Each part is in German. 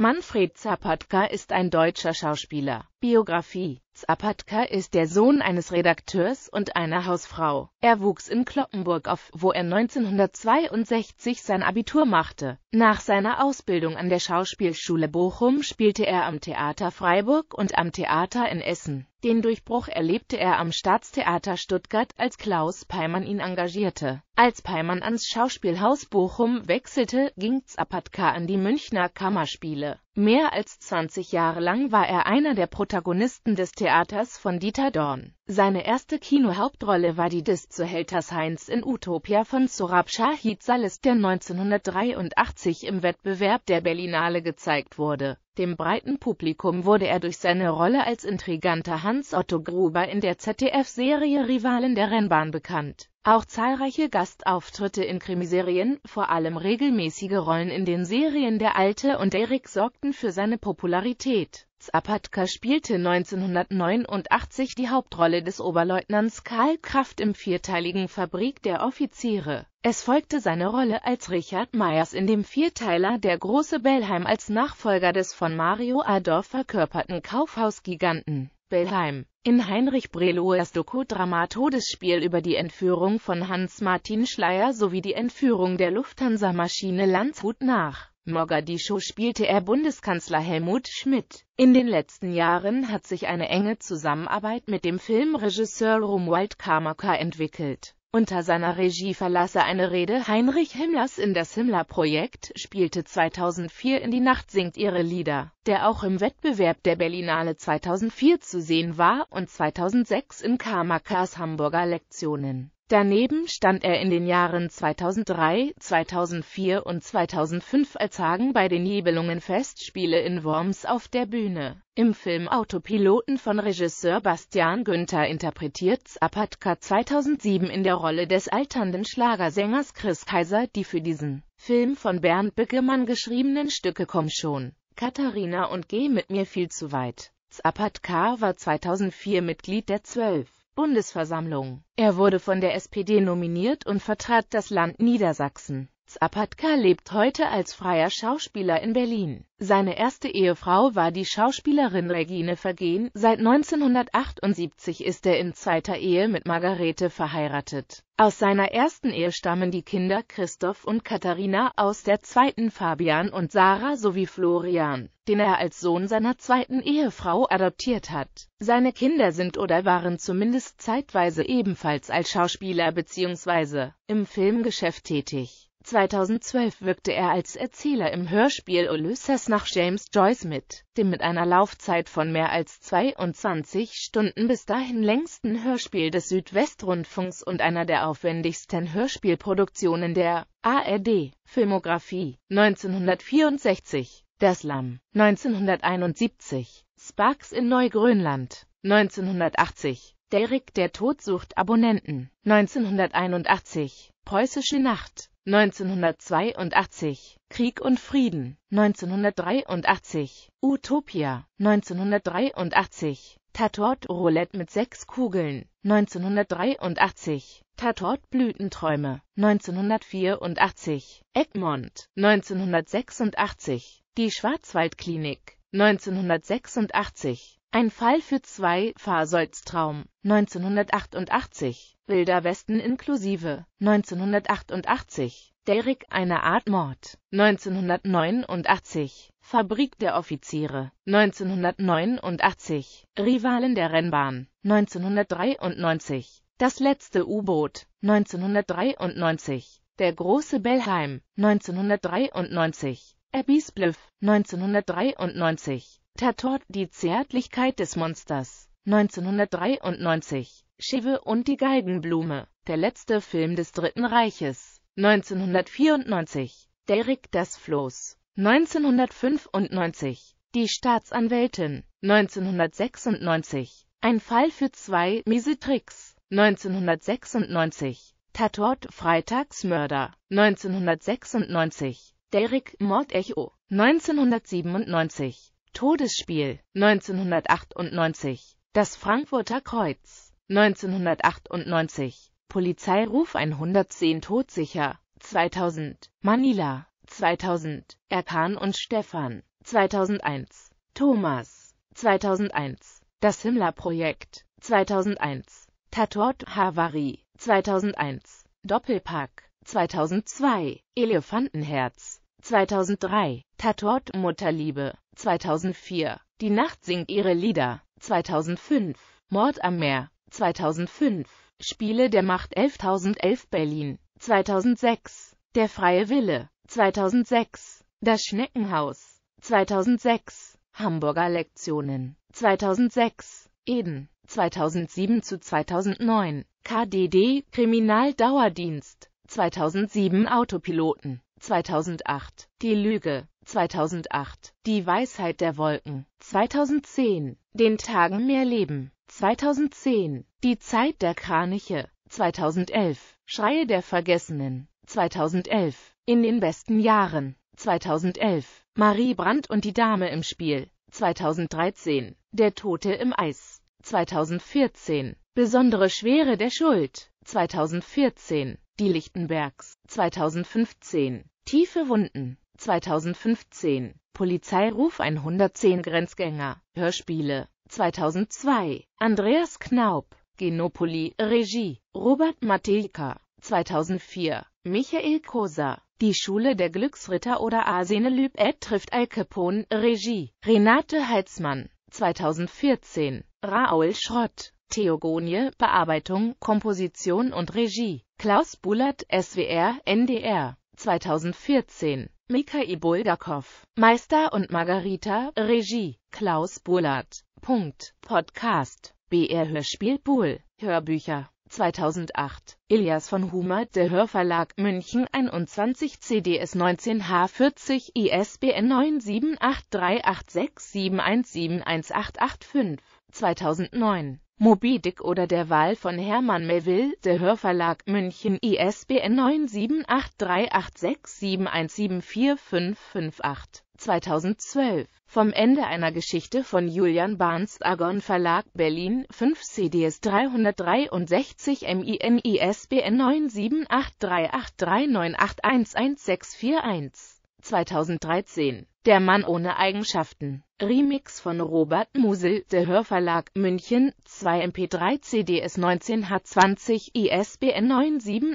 Manfred Zapatka ist ein deutscher Schauspieler. Biografie Zapatka ist der Sohn eines Redakteurs und einer Hausfrau. Er wuchs in Kloppenburg auf, wo er 1962 sein Abitur machte. Nach seiner Ausbildung an der Schauspielschule Bochum spielte er am Theater Freiburg und am Theater in Essen. Den Durchbruch erlebte er am Staatstheater Stuttgart, als Klaus Peimann ihn engagierte. Als Peimann ans Schauspielhaus Bochum wechselte, ging Zapatka an die Münchner Kammerspiele. Mehr als 20 Jahre lang war er einer der Protagonisten des Theaters von Dieter Dorn. Seine erste Kinohauptrolle war die des Zuhälters Heinz in Utopia von Sorab Shahid Salis, der 1983 im Wettbewerb der Berlinale gezeigt wurde. Dem breiten Publikum wurde er durch seine Rolle als intriganter Hans-Otto Gruber in der ZDF-Serie Rivalen der Rennbahn bekannt. Auch zahlreiche Gastauftritte in Krimiserien, vor allem regelmäßige Rollen in den Serien Der Alte und Erik sorgten für seine Popularität. Zapatka spielte 1989 die Hauptrolle des Oberleutnants Karl Kraft im vierteiligen Fabrik der Offiziere. Es folgte seine Rolle als Richard Meyers in dem Vierteiler Der große Bellheim als Nachfolger des von Mario Adorf verkörperten Kaufhausgiganten Bellheim. In Heinrich Breloers Dokodrama Todesspiel über die Entführung von Hans-Martin Schleyer sowie die Entführung der Lufthansa-Maschine Landshut nach. Mogadischu spielte er Bundeskanzler Helmut Schmidt. In den letzten Jahren hat sich eine enge Zusammenarbeit mit dem Filmregisseur Romuald Kamaka entwickelt. Unter seiner Regie verlasse eine Rede Heinrich Himmlers in das Himmler-Projekt spielte 2004 in Die Nacht singt ihre Lieder, der auch im Wettbewerb der Berlinale 2004 zu sehen war und 2006 in Kamakas Hamburger Lektionen. Daneben stand er in den Jahren 2003, 2004 und 2005 als Hagen bei den Nibelungen-Festspiele in Worms auf der Bühne. Im Film Autopiloten von Regisseur Bastian Günther interpretiert Zapatka 2007 in der Rolle des alternden Schlagersängers Chris Kaiser die für diesen Film von Bernd Biggemann geschriebenen Stücke Komm schon, Katharina und Geh mit mir viel zu weit. Zapatka war 2004 Mitglied der Zwölf. Bundesversammlung. Er wurde von der SPD nominiert und vertrat das Land Niedersachsen. Zapatka lebt heute als freier Schauspieler in Berlin. Seine erste Ehefrau war die Schauspielerin Regine Vergehen. Seit 1978 ist er in zweiter Ehe mit Margarete verheiratet. Aus seiner ersten Ehe stammen die Kinder Christoph und Katharina, aus der zweiten Fabian und Sarah sowie Florian, den er als Sohn seiner zweiten Ehefrau adoptiert hat. Seine Kinder sind oder waren zumindest zeitweise ebenfalls als Schauspieler bzw. im Filmgeschäft tätig. 2012 wirkte er als Erzähler im Hörspiel Ulysses nach James Joyce mit, dem mit einer Laufzeit von mehr als 22 Stunden bis dahin längsten Hörspiel des Südwestrundfunks und einer der aufwendigsten Hörspielproduktionen der ARD. Filmografie 1964 Der Slum 1971 Sparks in Neugrönland 1980 Derrick der Tod sucht Abonnenten 1981 Preußische Nacht 1982 Krieg und Frieden 1983 Utopia 1983 Tatort Roulette mit sechs Kugeln 1983 Tatort Blütenträume 1984 Egmont 1986 Die Schwarzwaldklinik 1986 ein Fall für zwei, Fahrsolztraum, 1988, Wilder Westen inklusive, 1988, Derrick, eine Art Mord, 1989, Fabrik der Offiziere, 1989, Rivalen der Rennbahn, 1993, Das letzte U-Boot, 1993, Der große Bellheim, 1993, Abyss Bluff, 1993, Tatort Die Zärtlichkeit des Monsters 1993, Schive und die Galgenblume, der letzte Film des Dritten Reiches 1994, Derrick das Floß 1995, Die Staatsanwältin 1996, Ein Fall für zwei miese Tricks 1996, Tatort Freitagsmörder 1996, Derrick Mordecho 1997 Todesspiel 1998, das Frankfurter Kreuz 1998, Polizeiruf 110 todsicher 2000, Manila 2000, Erkan und Stefan 2001, Thomas 2001, das Himmler-Projekt 2001, Tatort Havari 2001, Doppelpack 2002, Elefantenherz 2003, Tatort Mutterliebe, 2004, Die Nacht singt ihre Lieder, 2005, Mord am Meer, 2005, Spiele der Macht 11011 Berlin, 2006, Der freie Wille, 2006, Das Schneckenhaus, 2006, Hamburger Lektionen, 2006, Eden, 2007 zu 2009, KDD, Kriminaldauerdienst, 2007 Autopiloten, 2008, Die Lüge, 2008, Die Weisheit der Wolken, 2010, Den Tagen mehr Leben, 2010, Die Zeit der Kraniche, 2011, Schreie der Vergessenen, 2011, In den besten Jahren, 2011, Marie Brandt und die Dame im Spiel, 2013, Der Tote im Eis, 2014, Besondere Schwere der Schuld, 2014, die Lichtenbergs 2015. Tiefe Wunden 2015. Polizeiruf 110 Grenzgänger. Hörspiele 2002. Andreas Knaub. Genopoli. Regie. Robert Matejka. 2004. Michael Kosa. Die Schule der Glücksritter oder Arsene Ed trifft Al Capone. Regie. Renate Heitzmann. 2014. Raoul Schrott. Theogonie, Bearbeitung, Komposition und Regie. Klaus Bullert, SWR, NDR, 2014. Mikhail Bulgakow, Meister und Margarita, Regie, Klaus Bullert. Punkt. Podcast, BR Hörspiel Bull, Hörbücher. 2008. Ilias von Humer, der Hörverlag München 21 CDS 19H40 ISBN 9783867171885 2009 Moby Dick oder Der Wahl von Hermann Melville, der Hörverlag München ISBN 9783867174558 2012. Vom Ende einer Geschichte von Julian Barnes Agon Verlag Berlin 5 CDs 363 MIN ISBN 9783839811641 2013. Der Mann ohne Eigenschaften. Remix von Robert Musel, der Hörverlag, München, 2 MP3 CDS 19H20 ISBN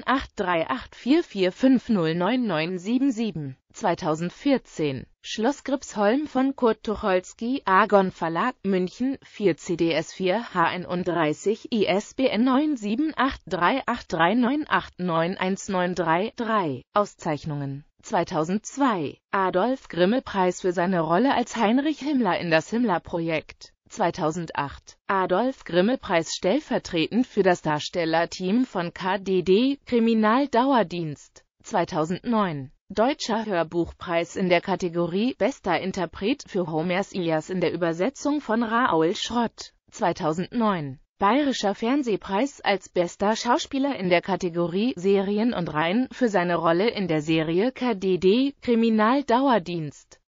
9783844509977 2014 Schloss Gripsholm von Kurt Tucholsky, Argon Verlag, München, 4 CDS 4 H31 ISBN 9783839891933 Auszeichnungen 2002 Adolf Grimme Preis für seine Rolle als Heinrich Himmler in das Himmler-Projekt. 2008 Adolf Grimme Preis stellvertretend für das Darstellerteam von KDD Kriminaldauerdienst. 2009 Deutscher Hörbuchpreis in der Kategorie Bester Interpret für Homers Ilias in der Übersetzung von Raoul Schrott. 2009 Bayerischer Fernsehpreis als bester Schauspieler in der Kategorie Serien und Reihen für seine Rolle in der Serie KdD Kriminaldauerdienst